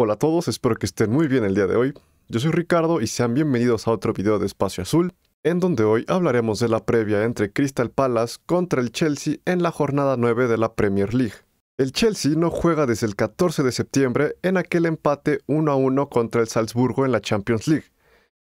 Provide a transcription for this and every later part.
Hola a todos, espero que estén muy bien el día de hoy. Yo soy Ricardo y sean bienvenidos a otro video de Espacio Azul, en donde hoy hablaremos de la previa entre Crystal Palace contra el Chelsea en la jornada 9 de la Premier League. El Chelsea no juega desde el 14 de septiembre en aquel empate 1-1 contra el Salzburgo en la Champions League.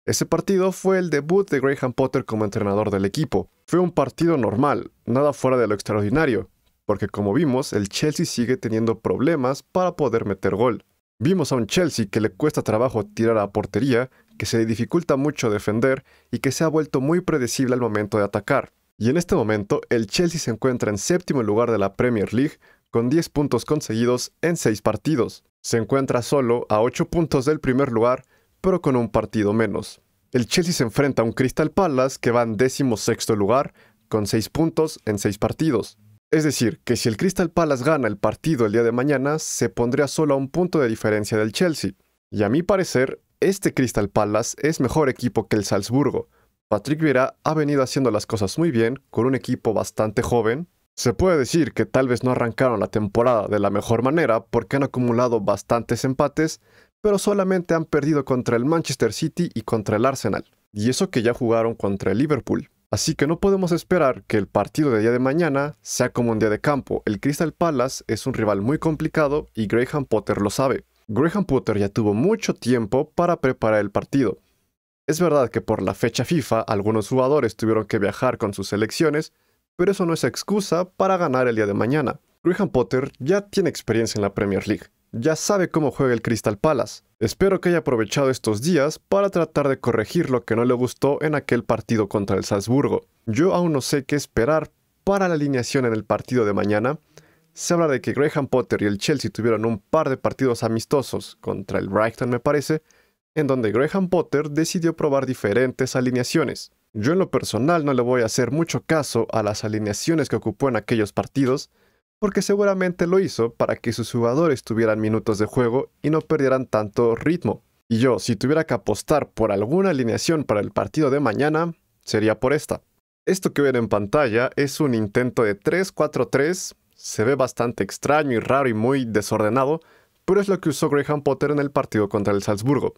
Ese partido fue el debut de Graham Potter como entrenador del equipo. Fue un partido normal, nada fuera de lo extraordinario, porque como vimos, el Chelsea sigue teniendo problemas para poder meter gol. Vimos a un Chelsea que le cuesta trabajo tirar a portería, que se le dificulta mucho defender y que se ha vuelto muy predecible al momento de atacar. Y en este momento, el Chelsea se encuentra en séptimo lugar de la Premier League con 10 puntos conseguidos en 6 partidos. Se encuentra solo a 8 puntos del primer lugar, pero con un partido menos. El Chelsea se enfrenta a un Crystal Palace que va en décimo sexto lugar, con 6 puntos en 6 partidos. Es decir, que si el Crystal Palace gana el partido el día de mañana, se pondría solo a un punto de diferencia del Chelsea. Y a mi parecer, este Crystal Palace es mejor equipo que el Salzburgo. Patrick Vieira ha venido haciendo las cosas muy bien, con un equipo bastante joven. Se puede decir que tal vez no arrancaron la temporada de la mejor manera porque han acumulado bastantes empates, pero solamente han perdido contra el Manchester City y contra el Arsenal. Y eso que ya jugaron contra el Liverpool. Así que no podemos esperar que el partido de día de mañana sea como un día de campo. El Crystal Palace es un rival muy complicado y Graham Potter lo sabe. Graham Potter ya tuvo mucho tiempo para preparar el partido. Es verdad que por la fecha FIFA algunos jugadores tuvieron que viajar con sus selecciones, pero eso no es excusa para ganar el día de mañana. Graham Potter ya tiene experiencia en la Premier League ya sabe cómo juega el Crystal Palace. Espero que haya aprovechado estos días para tratar de corregir lo que no le gustó en aquel partido contra el Salzburgo. Yo aún no sé qué esperar para la alineación en el partido de mañana. Se habla de que Graham Potter y el Chelsea tuvieron un par de partidos amistosos contra el Brighton me parece, en donde Graham Potter decidió probar diferentes alineaciones. Yo en lo personal no le voy a hacer mucho caso a las alineaciones que ocupó en aquellos partidos, porque seguramente lo hizo para que sus jugadores tuvieran minutos de juego y no perdieran tanto ritmo. Y yo, si tuviera que apostar por alguna alineación para el partido de mañana, sería por esta. Esto que ven en pantalla es un intento de 3-4-3, se ve bastante extraño y raro y muy desordenado, pero es lo que usó Graham Potter en el partido contra el Salzburgo.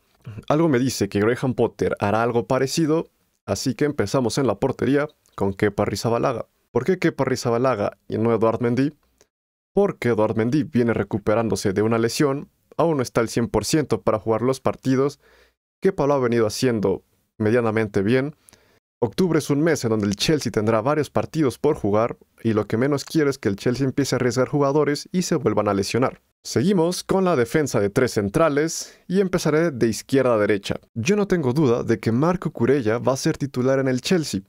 Algo me dice que Graham Potter hará algo parecido, así que empezamos en la portería con Kepa Rizabalaga. ¿Por qué Kepa Rizabalaga y no Eduard Mendy? porque Eduard Mendy viene recuperándose de una lesión, aún no está al 100% para jugar los partidos que Pablo ha venido haciendo medianamente bien. Octubre es un mes en donde el Chelsea tendrá varios partidos por jugar y lo que menos quiero es que el Chelsea empiece a arriesgar jugadores y se vuelvan a lesionar. Seguimos con la defensa de tres centrales y empezaré de izquierda a derecha. Yo no tengo duda de que Marco Curella va a ser titular en el Chelsea.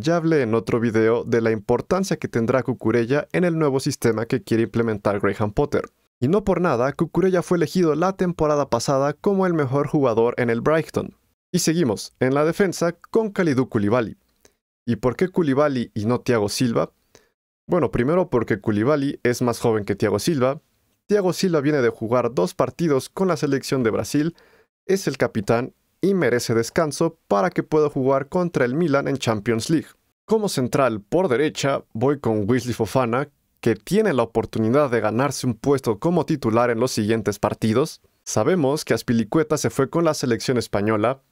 Ya hablé en otro video de la importancia que tendrá Cucurella en el nuevo sistema que quiere implementar Graham Potter. Y no por nada, Cucurella fue elegido la temporada pasada como el mejor jugador en el Brighton. Y seguimos, en la defensa, con Kalidou Koulibaly. ¿Y por qué Koulibaly y no Thiago Silva? Bueno, primero porque Koulibaly es más joven que Thiago Silva, Thiago Silva viene de jugar dos partidos con la selección de Brasil, es el capitán y merece descanso para que pueda jugar contra el Milan en Champions League. Como central por derecha, voy con Wesley Fofana, que tiene la oportunidad de ganarse un puesto como titular en los siguientes partidos. Sabemos que Aspilicueta se fue con la selección española,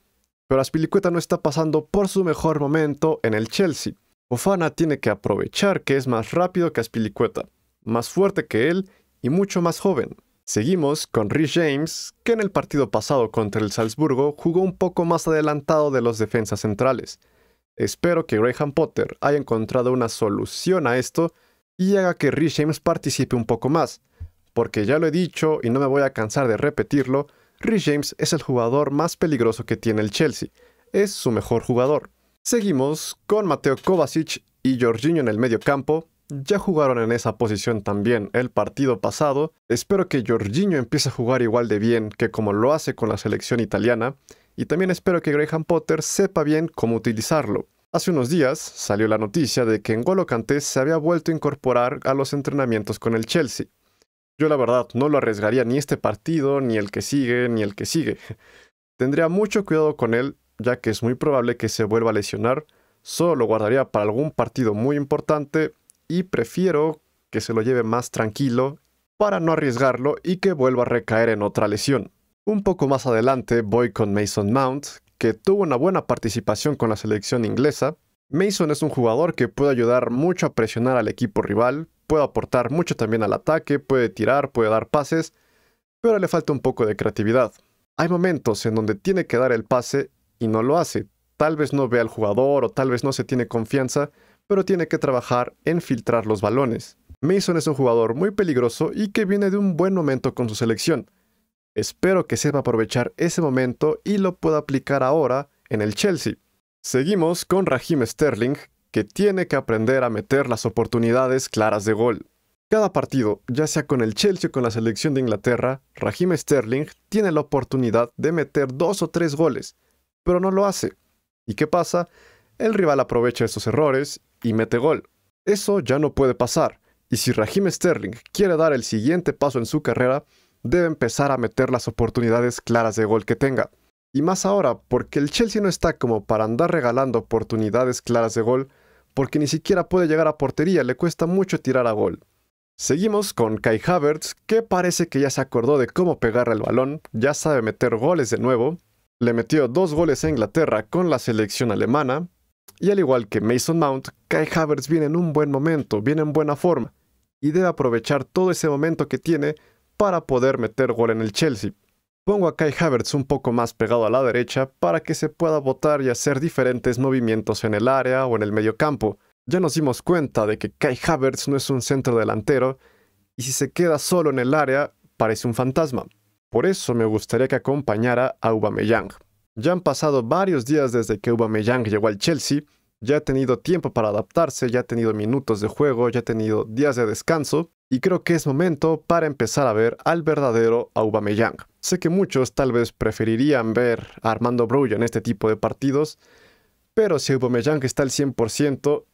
pero Aspilicueta no está pasando por su mejor momento en el Chelsea. Fofana tiene que aprovechar que es más rápido que Aspilicueta, más fuerte que él y mucho más joven. Seguimos con Rich James, que en el partido pasado contra el Salzburgo jugó un poco más adelantado de los defensas centrales. Espero que Graham Potter haya encontrado una solución a esto y haga que Rich James participe un poco más, porque ya lo he dicho y no me voy a cansar de repetirlo, Rich James es el jugador más peligroso que tiene el Chelsea, es su mejor jugador. Seguimos con Mateo Kovacic y Jorginho en el medio campo, ya jugaron en esa posición también el partido pasado. Espero que Jorginho empiece a jugar igual de bien que como lo hace con la selección italiana. Y también espero que Graham Potter sepa bien cómo utilizarlo. Hace unos días salió la noticia de que N'Golo Kanté se había vuelto a incorporar a los entrenamientos con el Chelsea. Yo la verdad no lo arriesgaría ni este partido, ni el que sigue, ni el que sigue. Tendría mucho cuidado con él, ya que es muy probable que se vuelva a lesionar. Solo lo guardaría para algún partido muy importante y prefiero que se lo lleve más tranquilo para no arriesgarlo y que vuelva a recaer en otra lesión. Un poco más adelante voy con Mason Mount, que tuvo una buena participación con la selección inglesa. Mason es un jugador que puede ayudar mucho a presionar al equipo rival, puede aportar mucho también al ataque, puede tirar, puede dar pases, pero le falta un poco de creatividad. Hay momentos en donde tiene que dar el pase y no lo hace. Tal vez no ve al jugador o tal vez no se tiene confianza pero tiene que trabajar en filtrar los balones. Mason es un jugador muy peligroso y que viene de un buen momento con su selección. Espero que sepa aprovechar ese momento y lo pueda aplicar ahora en el Chelsea. Seguimos con Raheem Sterling, que tiene que aprender a meter las oportunidades claras de gol. Cada partido, ya sea con el Chelsea o con la selección de Inglaterra, Raheem Sterling tiene la oportunidad de meter dos o tres goles, pero no lo hace. ¿Y qué pasa? El rival aprovecha esos errores y mete gol. Eso ya no puede pasar, y si Raheem Sterling quiere dar el siguiente paso en su carrera, debe empezar a meter las oportunidades claras de gol que tenga. Y más ahora, porque el Chelsea no está como para andar regalando oportunidades claras de gol, porque ni siquiera puede llegar a portería, le cuesta mucho tirar a gol. Seguimos con Kai Havertz, que parece que ya se acordó de cómo pegar el balón, ya sabe meter goles de nuevo, le metió dos goles a Inglaterra con la selección alemana, y al igual que Mason Mount, Kai Havertz viene en un buen momento, viene en buena forma, y debe aprovechar todo ese momento que tiene para poder meter gol en el Chelsea. Pongo a Kai Havertz un poco más pegado a la derecha para que se pueda botar y hacer diferentes movimientos en el área o en el medio campo. Ya nos dimos cuenta de que Kai Havertz no es un centro delantero y si se queda solo en el área parece un fantasma. Por eso me gustaría que acompañara a Aubameyang. Ya han pasado varios días desde que Aubameyang llegó al Chelsea, ya ha tenido tiempo para adaptarse, ya ha tenido minutos de juego, ya ha tenido días de descanso, y creo que es momento para empezar a ver al verdadero Aubameyang. Sé que muchos tal vez preferirían ver a Armando Broyo en este tipo de partidos, pero si Aubameyang está al 100%,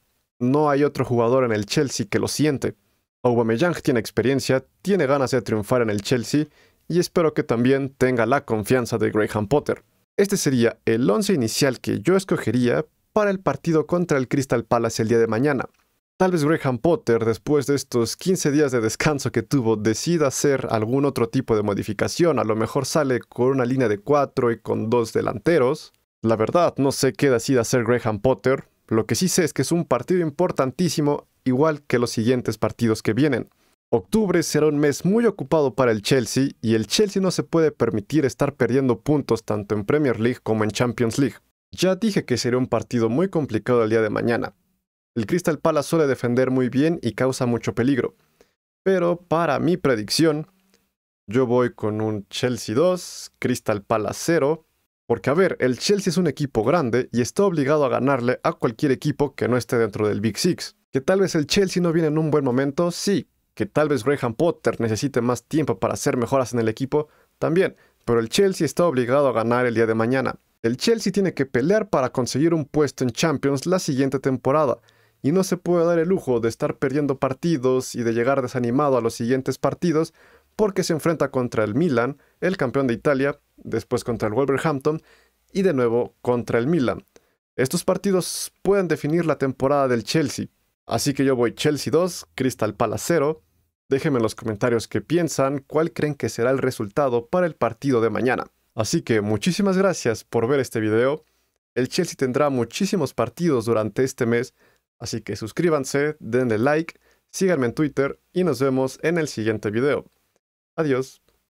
no hay otro jugador en el Chelsea que lo siente. Aubameyang tiene experiencia, tiene ganas de triunfar en el Chelsea, y espero que también tenga la confianza de Graham Potter. Este sería el 11 inicial que yo escogería para el partido contra el Crystal Palace el día de mañana. Tal vez Graham Potter, después de estos 15 días de descanso que tuvo, decida hacer algún otro tipo de modificación. A lo mejor sale con una línea de 4 y con dos delanteros. La verdad, no sé qué decida hacer Graham Potter. Lo que sí sé es que es un partido importantísimo, igual que los siguientes partidos que vienen. Octubre será un mes muy ocupado para el Chelsea y el Chelsea no se puede permitir estar perdiendo puntos tanto en Premier League como en Champions League. Ya dije que sería un partido muy complicado el día de mañana. El Crystal Palace suele defender muy bien y causa mucho peligro. Pero para mi predicción, yo voy con un Chelsea 2, Crystal Palace 0. Porque a ver, el Chelsea es un equipo grande y está obligado a ganarle a cualquier equipo que no esté dentro del Big Six. Que tal vez el Chelsea no viene en un buen momento, sí, que tal vez Graham Potter necesite más tiempo para hacer mejoras en el equipo, también, pero el Chelsea está obligado a ganar el día de mañana. El Chelsea tiene que pelear para conseguir un puesto en Champions la siguiente temporada, y no se puede dar el lujo de estar perdiendo partidos y de llegar desanimado a los siguientes partidos porque se enfrenta contra el Milan, el campeón de Italia, después contra el Wolverhampton y de nuevo contra el Milan. Estos partidos pueden definir la temporada del Chelsea, así que yo voy Chelsea 2, Crystal Palace 0, Déjenme en los comentarios qué piensan, cuál creen que será el resultado para el partido de mañana. Así que muchísimas gracias por ver este video. El Chelsea tendrá muchísimos partidos durante este mes, así que suscríbanse, denle like, síganme en Twitter y nos vemos en el siguiente video. Adiós.